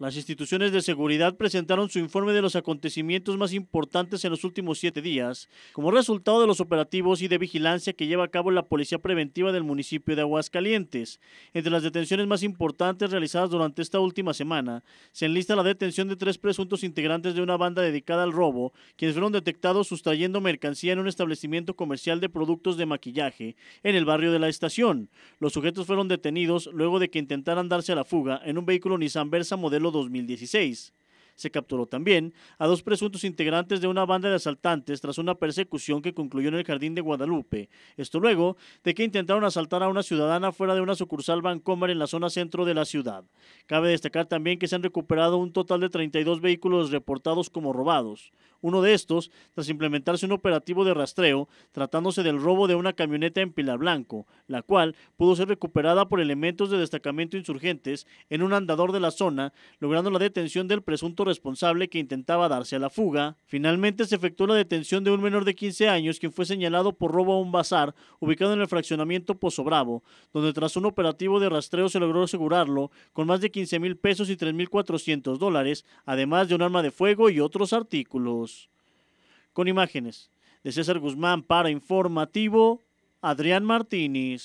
Las instituciones de seguridad presentaron su informe de los acontecimientos más importantes en los últimos siete días, como resultado de los operativos y de vigilancia que lleva a cabo la Policía Preventiva del municipio de Aguascalientes. Entre las detenciones más importantes realizadas durante esta última semana, se enlista la detención de tres presuntos integrantes de una banda dedicada al robo, quienes fueron detectados sustrayendo mercancía en un establecimiento comercial de productos de maquillaje en el barrio de la estación. Los sujetos fueron detenidos luego de que intentaran darse a la fuga en un vehículo Nissan Versa modelo 2016. Se capturó también a dos presuntos integrantes de una banda de asaltantes tras una persecución que concluyó en el jardín de Guadalupe. Esto luego de que intentaron asaltar a una ciudadana fuera de una sucursal Bancomer en la zona centro de la ciudad. Cabe destacar también que se han recuperado un total de 32 vehículos reportados como robados uno de estos tras implementarse un operativo de rastreo tratándose del robo de una camioneta en Pilar Blanco, la cual pudo ser recuperada por elementos de destacamento insurgentes en un andador de la zona, logrando la detención del presunto responsable que intentaba darse a la fuga. Finalmente se efectuó la detención de un menor de 15 años quien fue señalado por robo a un bazar ubicado en el fraccionamiento Pozo Bravo, donde tras un operativo de rastreo se logró asegurarlo con más de 15 mil pesos y 3.400 dólares, además de un arma de fuego y otros artículos. Con imágenes de César Guzmán para Informativo, Adrián Martínez.